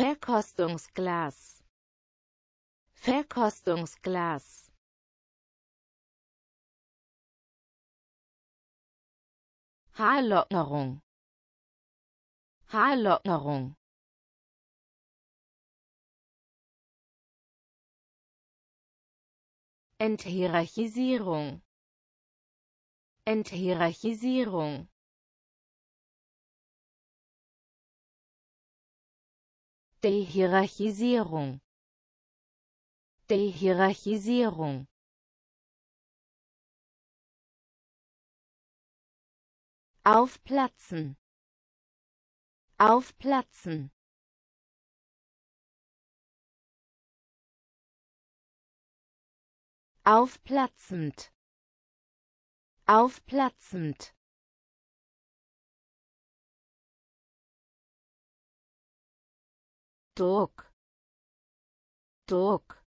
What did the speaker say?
Verkostungsglas Verkostungsglas Haarlockerung Haarlockerung Enthierarchisierung Enthierarchisierung Dehierarchisierung Dehierarchisierung Aufplatzen Aufplatzen Aufplatzend Aufplatzend ток ток